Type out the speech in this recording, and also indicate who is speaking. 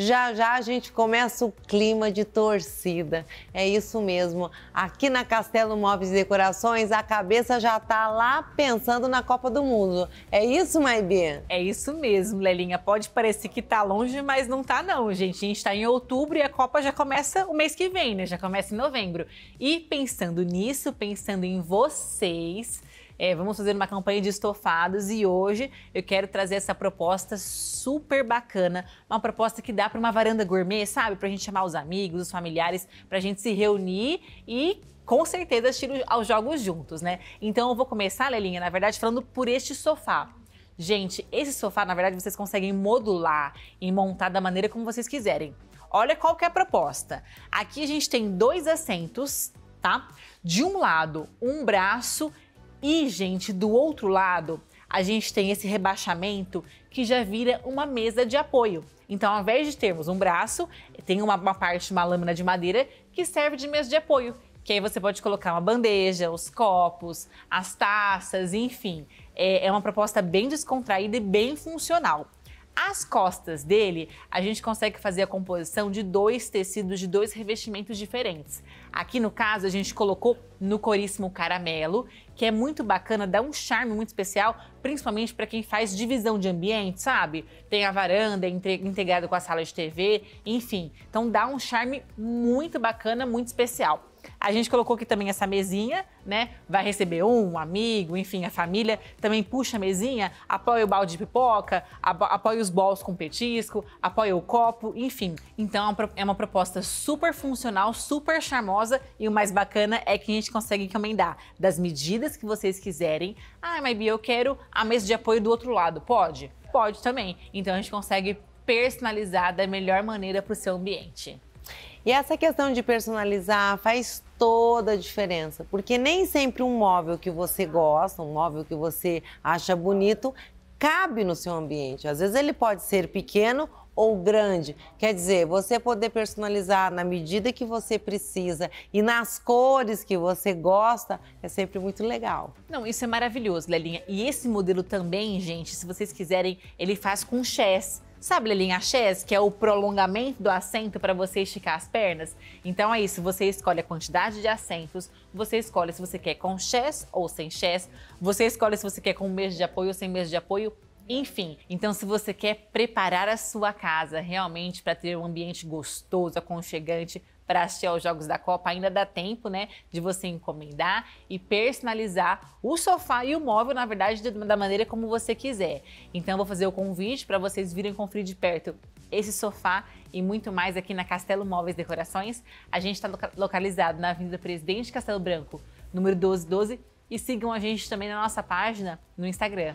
Speaker 1: Já já a gente começa o clima de torcida. É isso mesmo. Aqui na Castelo Móveis e Decorações, a cabeça já tá lá pensando na Copa do Mundo. É isso, Maibê? É isso mesmo, Lelinha. Pode parecer que tá longe, mas não
Speaker 2: tá não, gente. A gente tá em outubro e a Copa já começa o mês que vem, né? Já começa em novembro. E pensando nisso, pensando em vocês, é, vamos fazer uma campanha de estofados e hoje eu quero trazer essa proposta super bacana, uma proposta que dá para uma varanda gourmet, sabe? Para a gente chamar os amigos, os familiares, para a gente se reunir e com certeza assistir aos jogos juntos, né? Então eu vou começar, Lelinha, na verdade, falando por este sofá. Gente, esse sofá, na verdade, vocês conseguem modular e montar da maneira como vocês quiserem. Olha qual que é a proposta. Aqui a gente tem dois assentos, tá? De um lado, um braço e, gente, do outro lado, a gente tem esse rebaixamento que já vira uma mesa de apoio. Então, ao invés de termos um braço, tem uma, uma parte, uma lâmina de madeira que serve de mesa de apoio. Que aí você pode colocar uma bandeja, os copos, as taças, enfim. É, é uma proposta bem descontraída e bem funcional. As costas dele, a gente consegue fazer a composição de dois tecidos, de dois revestimentos diferentes. Aqui no caso, a gente colocou no coríssimo caramelo, que é muito bacana, dá um charme muito especial, principalmente para quem faz divisão de ambiente, sabe? Tem a varanda integrada com a sala de TV, enfim. Então dá um charme muito bacana, muito especial. A gente colocou aqui também essa mesinha, né? Vai receber um, um amigo, enfim, a família. Também puxa a mesinha, apoia o balde de pipoca, apoia os bols com petisco, apoia o copo, enfim. Então é, é uma proposta super funcional, super charmosa e o mais bacana é que a gente consegue encomendar das medidas que vocês quiserem. Ah, Maybe, eu quero a mesa de apoio do outro lado. Pode? Pode também. Então a gente consegue personalizar da melhor maneira para o seu ambiente.
Speaker 1: E essa questão de personalizar faz toda a diferença, porque nem sempre um móvel que você gosta, um móvel que você acha bonito, cabe no seu ambiente. Às vezes ele pode ser pequeno ou grande. Quer dizer, você poder personalizar na medida que você precisa e nas cores que você gosta é sempre muito legal.
Speaker 2: Não, isso é maravilhoso, Lelinha. E esse modelo também, gente, se vocês quiserem, ele faz com chess. Sabe lelinha chess, que é o prolongamento do assento para você esticar as pernas? Então é isso, você escolhe a quantidade de assentos, você escolhe se você quer com chess ou sem chess, você escolhe se você quer com mesa mês de apoio ou sem mês de apoio, enfim, então se você quer preparar a sua casa realmente para ter um ambiente gostoso, aconchegante, para assistir aos Jogos da Copa, ainda dá tempo, né, de você encomendar e personalizar o sofá e o móvel, na verdade, da maneira como você quiser. Então, eu vou fazer o convite para vocês virem conferir de perto esse sofá e muito mais aqui na Castelo Móveis Decorações. A gente está localizado na Avenida Presidente Castelo Branco, número 1212, e sigam a gente também na nossa página no Instagram.